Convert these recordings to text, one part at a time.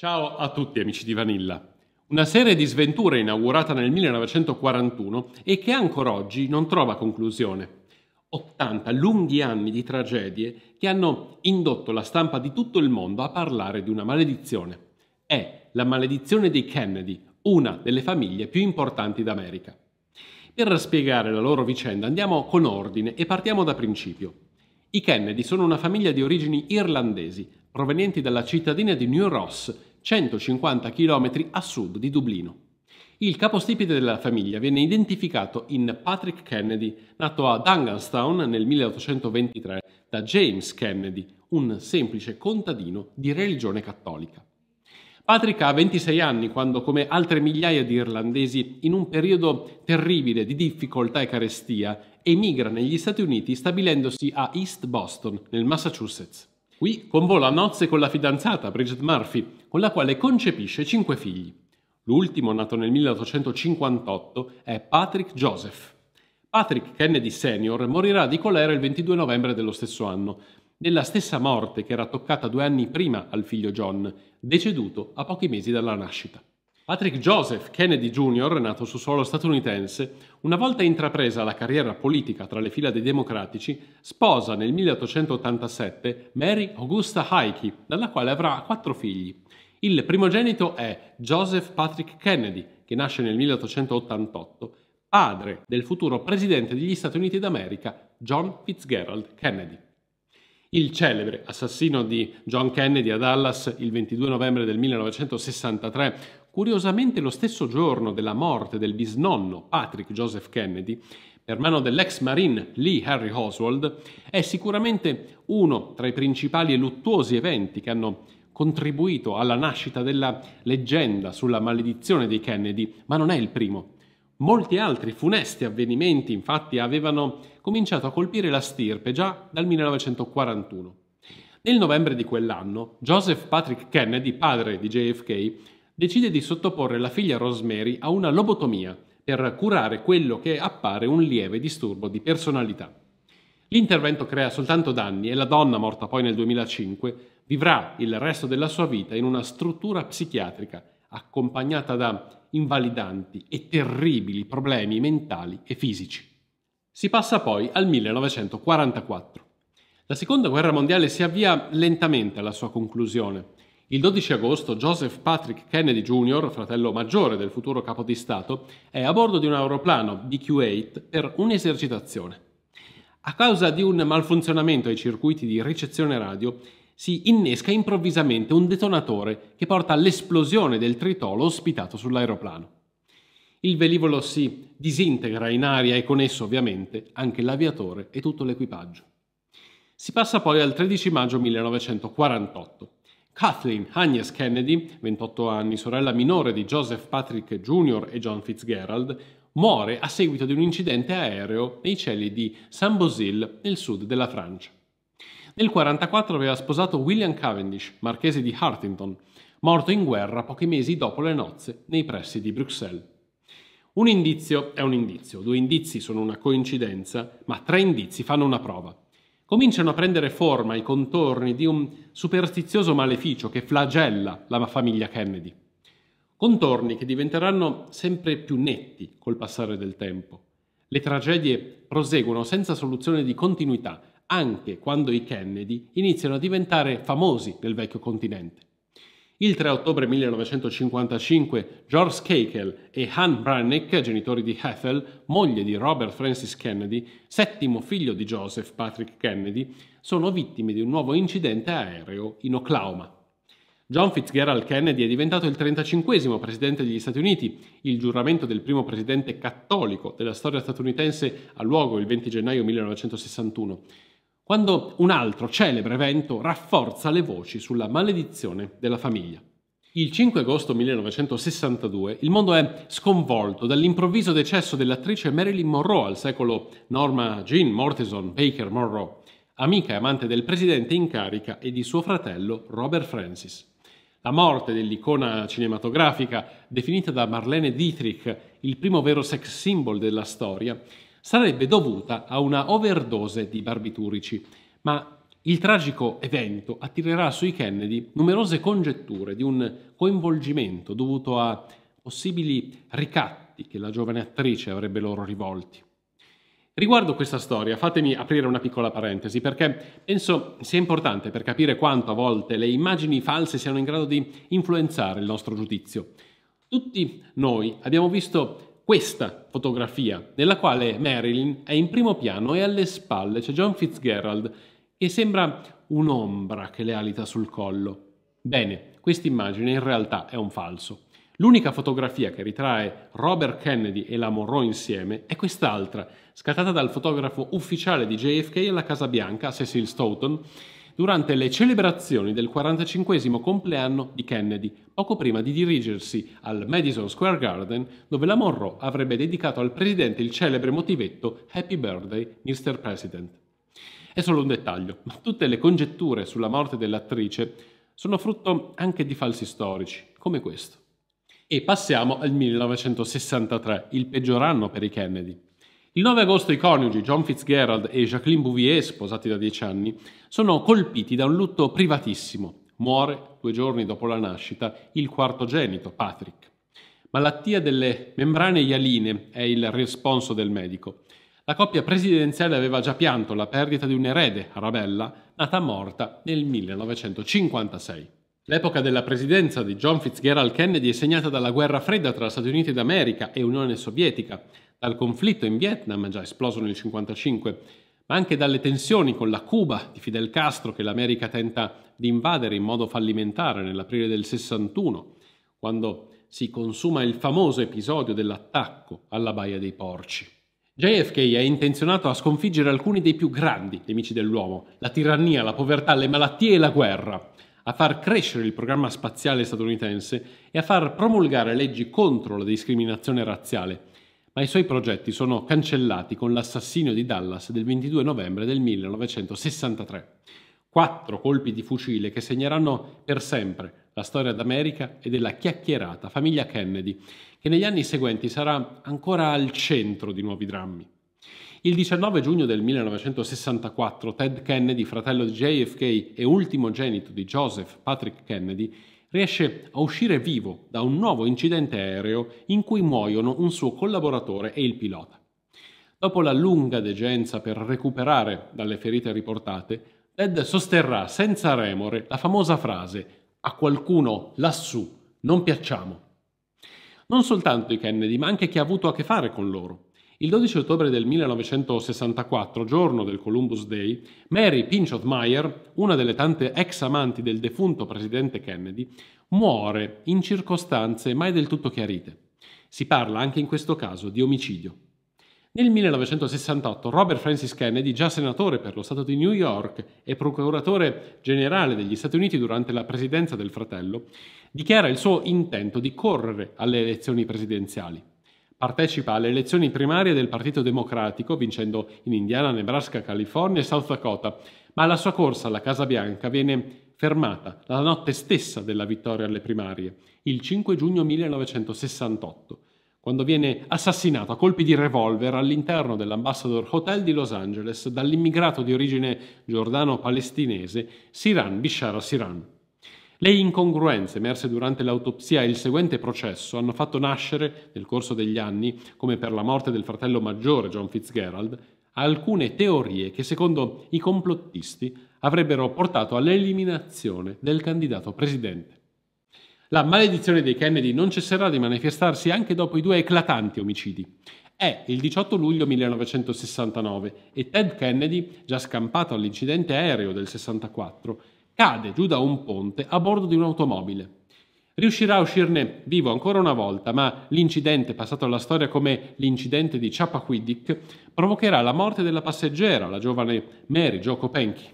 Ciao a tutti amici di Vanilla. Una serie di sventure inaugurata nel 1941 e che ancora oggi non trova conclusione. 80 lunghi anni di tragedie che hanno indotto la stampa di tutto il mondo a parlare di una maledizione. È la maledizione dei Kennedy, una delle famiglie più importanti d'America. Per spiegare la loro vicenda andiamo con ordine e partiamo da principio. I Kennedy sono una famiglia di origini irlandesi, provenienti dalla cittadina di New Ross, 150 km a sud di Dublino. Il capostipite della famiglia viene identificato in Patrick Kennedy, nato a Dunganstown nel 1823 da James Kennedy, un semplice contadino di religione cattolica. Patrick ha 26 anni quando, come altre migliaia di irlandesi, in un periodo terribile di difficoltà e carestia, emigra negli Stati Uniti stabilendosi a East Boston, nel Massachusetts. Qui convola nozze con la fidanzata Bridget Murphy, con la quale concepisce cinque figli. L'ultimo, nato nel 1858, è Patrick Joseph. Patrick Kennedy Sr. morirà di colera il 22 novembre dello stesso anno, nella stessa morte che era toccata due anni prima al figlio John, deceduto a pochi mesi dalla nascita. Patrick Joseph Kennedy Jr., nato su suolo statunitense, una volta intrapresa la carriera politica tra le fila dei democratici, sposa nel 1887 Mary Augusta Heike, dalla quale avrà quattro figli. Il primogenito è Joseph Patrick Kennedy, che nasce nel 1888, padre del futuro presidente degli Stati Uniti d'America, John Fitzgerald Kennedy. Il celebre assassino di John Kennedy a Dallas il 22 novembre del 1963, curiosamente lo stesso giorno della morte del bisnonno Patrick Joseph Kennedy, per mano dell'ex marine Lee Harry Oswald, è sicuramente uno tra i principali e luttuosi eventi che hanno contribuito alla nascita della leggenda sulla maledizione dei Kennedy, ma non è il primo. Molti altri funesti avvenimenti infatti avevano cominciato a colpire la stirpe già dal 1941. Nel novembre di quell'anno, Joseph Patrick Kennedy, padre di JFK, decide di sottoporre la figlia Rosemary a una lobotomia per curare quello che appare un lieve disturbo di personalità. L'intervento crea soltanto danni e la donna, morta poi nel 2005, vivrà il resto della sua vita in una struttura psichiatrica accompagnata da invalidanti e terribili problemi mentali e fisici. Si passa poi al 1944. La Seconda Guerra Mondiale si avvia lentamente alla sua conclusione. Il 12 agosto Joseph Patrick Kennedy Jr., fratello maggiore del futuro capo di Stato, è a bordo di un aeroplano DQ-8 per un'esercitazione. A causa di un malfunzionamento ai circuiti di ricezione radio, si innesca improvvisamente un detonatore che porta all'esplosione del tritolo ospitato sull'aeroplano. Il velivolo si disintegra in aria e con esso ovviamente anche l'aviatore e tutto l'equipaggio. Si passa poi al 13 maggio 1948. Kathleen Agnes Kennedy, 28 anni, sorella minore di Joseph Patrick Jr. e John Fitzgerald, muore a seguito di un incidente aereo nei cieli di saint bosile nel sud della Francia. Nel 1944 aveva sposato William Cavendish, marchese di Hartington, morto in guerra pochi mesi dopo le nozze nei pressi di Bruxelles. Un indizio è un indizio, due indizi sono una coincidenza, ma tre indizi fanno una prova. Cominciano a prendere forma i contorni di un superstizioso maleficio che flagella la famiglia Kennedy. Contorni che diventeranno sempre più netti col passare del tempo. Le tragedie proseguono senza soluzione di continuità anche quando i Kennedy iniziano a diventare famosi nel vecchio continente. Il 3 ottobre 1955 George Keikel e Han Brannick, genitori di Hethel, moglie di Robert Francis Kennedy, settimo figlio di Joseph Patrick Kennedy, sono vittime di un nuovo incidente aereo in Oklahoma. John Fitzgerald Kennedy è diventato il 35 presidente degli Stati Uniti. Il giuramento del primo presidente cattolico della storia statunitense ha luogo il 20 gennaio 1961, quando un altro celebre evento rafforza le voci sulla maledizione della famiglia. Il 5 agosto 1962 il mondo è sconvolto dall'improvviso decesso dell'attrice Marilyn Monroe al secolo Norma Jean Mortison Baker Monroe, amica e amante del presidente in carica e di suo fratello Robert Francis. La morte dell'icona cinematografica, definita da Marlene Dietrich il primo vero sex symbol della storia, sarebbe dovuta a una overdose di barbiturici, ma il tragico evento attirerà sui Kennedy numerose congetture di un coinvolgimento dovuto a possibili ricatti che la giovane attrice avrebbe loro rivolti. Riguardo questa storia, fatemi aprire una piccola parentesi perché penso sia importante per capire quanto a volte le immagini false siano in grado di influenzare il nostro giudizio. Tutti noi abbiamo visto questa fotografia nella quale Marilyn è in primo piano e alle spalle c'è John Fitzgerald che sembra un'ombra che le alita sul collo. Bene, questa immagine in realtà è un falso. L'unica fotografia che ritrae Robert Kennedy e la Monroe insieme è quest'altra, scattata dal fotografo ufficiale di JFK alla Casa Bianca, Cecil Stoughton, durante le celebrazioni del 45 compleanno di Kennedy, poco prima di dirigersi al Madison Square Garden, dove la Monroe avrebbe dedicato al presidente il celebre motivetto Happy Birthday, Mr. President. È solo un dettaglio, ma tutte le congetture sulla morte dell'attrice sono frutto anche di falsi storici, come questo. E passiamo al 1963, il peggior anno per i Kennedy. Il 9 agosto i coniugi John Fitzgerald e Jacqueline Bouvier, sposati da dieci anni, sono colpiti da un lutto privatissimo. Muore, due giorni dopo la nascita, il quarto genito, Patrick. Malattia delle membrane ialine è il responso del medico. La coppia presidenziale aveva già pianto la perdita di un erede, Arabella, nata morta nel 1956. L'epoca della presidenza di John Fitzgerald Kennedy è segnata dalla guerra fredda tra Stati Uniti d'America e Unione Sovietica, dal conflitto in Vietnam già esploso nel 1955, ma anche dalle tensioni con la Cuba di Fidel Castro che l'America tenta di invadere in modo fallimentare nell'aprile del 61, quando si consuma il famoso episodio dell'attacco alla Baia dei Porci. JFK è intenzionato a sconfiggere alcuni dei più grandi nemici dell'uomo, la tirannia, la povertà, le malattie e la guerra a far crescere il programma spaziale statunitense e a far promulgare leggi contro la discriminazione razziale, ma i suoi progetti sono cancellati con l'assassinio di Dallas del 22 novembre del 1963. Quattro colpi di fucile che segneranno per sempre la storia d'America e della chiacchierata famiglia Kennedy, che negli anni seguenti sarà ancora al centro di nuovi drammi. Il 19 giugno del 1964 Ted Kennedy, fratello di JFK e ultimogenito di Joseph Patrick Kennedy, riesce a uscire vivo da un nuovo incidente aereo in cui muoiono un suo collaboratore e il pilota. Dopo la lunga degenza per recuperare dalle ferite riportate, Ted sosterrà senza remore la famosa frase a qualcuno lassù non piacciamo. Non soltanto i Kennedy, ma anche chi ha avuto a che fare con loro. Il 12 ottobre del 1964, giorno del Columbus Day, Mary Pinchot Meyer, una delle tante ex amanti del defunto presidente Kennedy, muore in circostanze mai del tutto chiarite. Si parla anche in questo caso di omicidio. Nel 1968 Robert Francis Kennedy, già senatore per lo Stato di New York e procuratore generale degli Stati Uniti durante la presidenza del fratello, dichiara il suo intento di correre alle elezioni presidenziali. Partecipa alle elezioni primarie del Partito Democratico, vincendo in Indiana, Nebraska, California e South Dakota, ma la sua corsa alla Casa Bianca viene fermata la notte stessa della vittoria alle primarie, il 5 giugno 1968, quando viene assassinato a colpi di revolver all'interno dell'Ambassador Hotel di Los Angeles dall'immigrato di origine giordano-palestinese Siran Bishara Siran. Le incongruenze emerse durante l'autopsia e il seguente processo hanno fatto nascere, nel corso degli anni, come per la morte del fratello maggiore John Fitzgerald, alcune teorie che secondo i complottisti avrebbero portato all'eliminazione del candidato presidente. La maledizione dei Kennedy non cesserà di manifestarsi anche dopo i due eclatanti omicidi. È il 18 luglio 1969 e Ted Kennedy, già scampato all'incidente aereo del 64, cade giù da un ponte a bordo di un'automobile. Riuscirà a uscirne vivo ancora una volta, ma l'incidente, passato alla storia come l'incidente di Chappaquiddick, provocherà la morte della passeggera, la giovane Mary Jo Kopenki.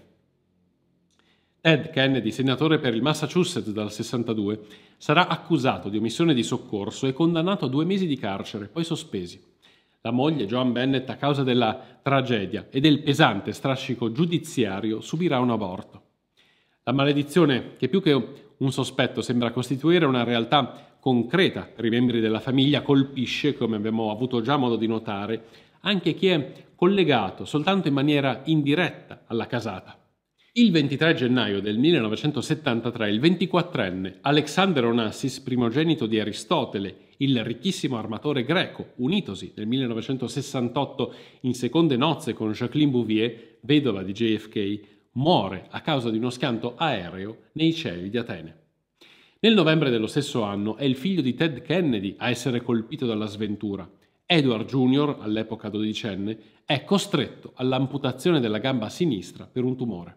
Ted Kennedy, senatore per il Massachusetts dal 62, sarà accusato di omissione di soccorso e condannato a due mesi di carcere, poi sospesi. La moglie, Joan Bennett, a causa della tragedia e del pesante strascico giudiziario, subirà un aborto. La maledizione, che più che un sospetto sembra costituire una realtà concreta per i membri della famiglia, colpisce, come abbiamo avuto già modo di notare, anche chi è collegato soltanto in maniera indiretta alla casata. Il 23 gennaio del 1973 il 24enne Alexander Onassis, primogenito di Aristotele, il ricchissimo armatore greco, unitosi nel 1968 in seconde nozze con Jacqueline Bouvier, vedova di JFK, muore a causa di uno schianto aereo nei cieli di Atene. Nel novembre dello stesso anno è il figlio di Ted Kennedy a essere colpito dalla sventura. Edward Jr., all'epoca dodicenne, è costretto all'amputazione della gamba sinistra per un tumore.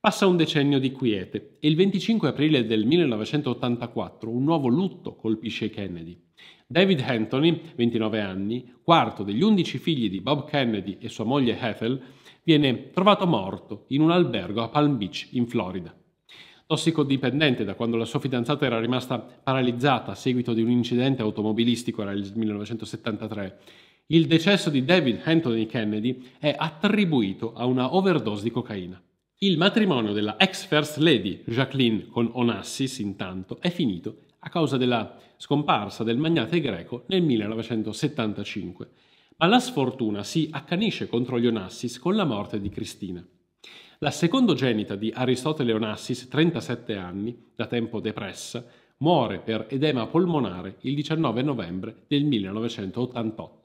Passa un decennio di quiete e il 25 aprile del 1984 un nuovo lutto colpisce Kennedy. David Anthony, 29 anni, quarto degli undici figli di Bob Kennedy e sua moglie Ethel, viene trovato morto in un albergo a Palm Beach, in Florida. Tossicodipendente da quando la sua fidanzata era rimasta paralizzata a seguito di un incidente automobilistico, era il 1973, il decesso di David Anthony Kennedy è attribuito a una overdose di cocaina. Il matrimonio della ex First Lady Jacqueline con Onassis, intanto, è finito a causa della scomparsa del magnate greco nel 1975 ma la sfortuna si accanisce contro gli Onassis con la morte di Cristina. La secondogenita di Aristotele Onassis, 37 anni, da tempo depressa, muore per edema polmonare il 19 novembre del 1988.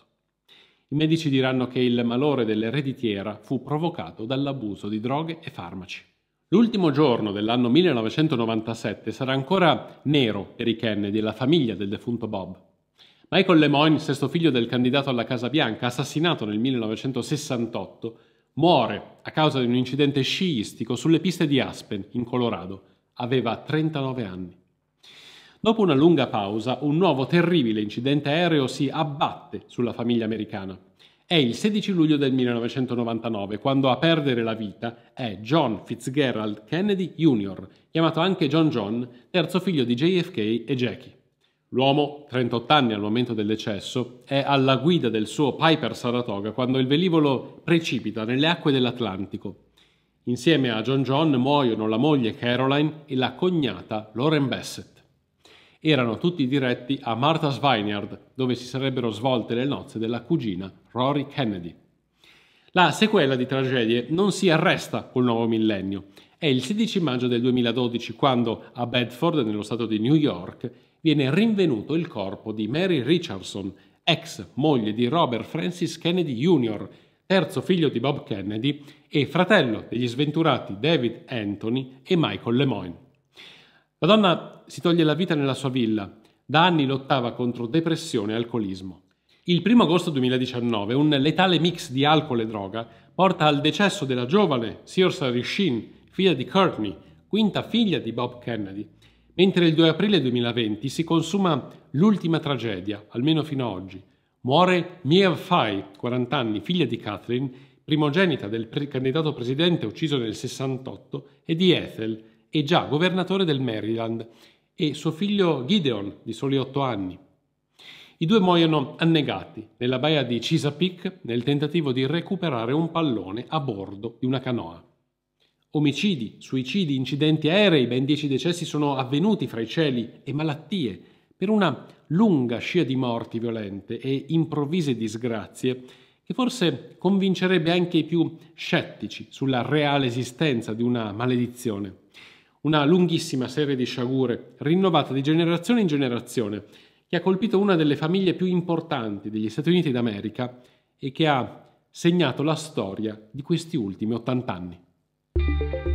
I medici diranno che il malore dell'ereditiera fu provocato dall'abuso di droghe e farmaci. L'ultimo giorno dell'anno 1997 sarà ancora nero per i Kennedy e la famiglia del defunto Bob. Michael Lemoyne, sesto figlio del candidato alla Casa Bianca, assassinato nel 1968, muore a causa di un incidente sciistico sulle piste di Aspen, in Colorado. Aveva 39 anni. Dopo una lunga pausa, un nuovo terribile incidente aereo si abbatte sulla famiglia americana. È il 16 luglio del 1999 quando a perdere la vita è John Fitzgerald Kennedy Jr., chiamato anche John John, terzo figlio di JFK e Jackie. L'uomo, 38 anni al momento del decesso, è alla guida del suo Piper Saratoga quando il velivolo precipita nelle acque dell'Atlantico. Insieme a John John muoiono la moglie Caroline e la cognata Lauren Bassett. Erano tutti diretti a Martha's Vineyard, dove si sarebbero svolte le nozze della cugina Rory Kennedy. La sequela di tragedie non si arresta col nuovo millennio è il 16 maggio del 2012 quando a Bedford, nello stato di New York, viene rinvenuto il corpo di Mary Richardson, ex moglie di Robert Francis Kennedy Jr., terzo figlio di Bob Kennedy e fratello degli sventurati David Anthony e Michael Lemoyne. La donna si toglie la vita nella sua villa. Da anni lottava contro depressione e alcolismo. Il 1 agosto 2019 un letale mix di alcol e droga porta al decesso della giovane Saoirse Rishin, figlia di Courtney, quinta figlia di Bob Kennedy, mentre il 2 aprile 2020 si consuma l'ultima tragedia, almeno fino ad oggi. Muore Mia Fai, 40 anni, figlia di Kathleen, primogenita del pre- candidato presidente ucciso nel 68, e di Ethel, e già governatore del Maryland, e suo figlio Gideon, di soli 8 anni. I due muoiono annegati nella baia di Chesapeake nel tentativo di recuperare un pallone a bordo di una canoa. Omicidi, suicidi, incidenti aerei, ben 10 decessi sono avvenuti fra i cieli e malattie. Per una lunga scia di morti violente e improvvise disgrazie che forse convincerebbe anche i più scettici sulla reale esistenza di una maledizione. Una lunghissima serie di sciagure, rinnovata di generazione in generazione, che ha colpito una delle famiglie più importanti degli Stati Uniti d'America e che ha segnato la storia di questi ultimi 80 anni. Thank you.